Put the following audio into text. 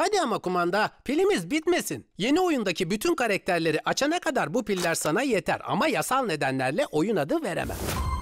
Hadi ama kumanda pilimiz bitmesin. Yeni oyundaki bütün karakterleri açana kadar bu piller sana yeter ama yasal nedenlerle oyun adı veremem.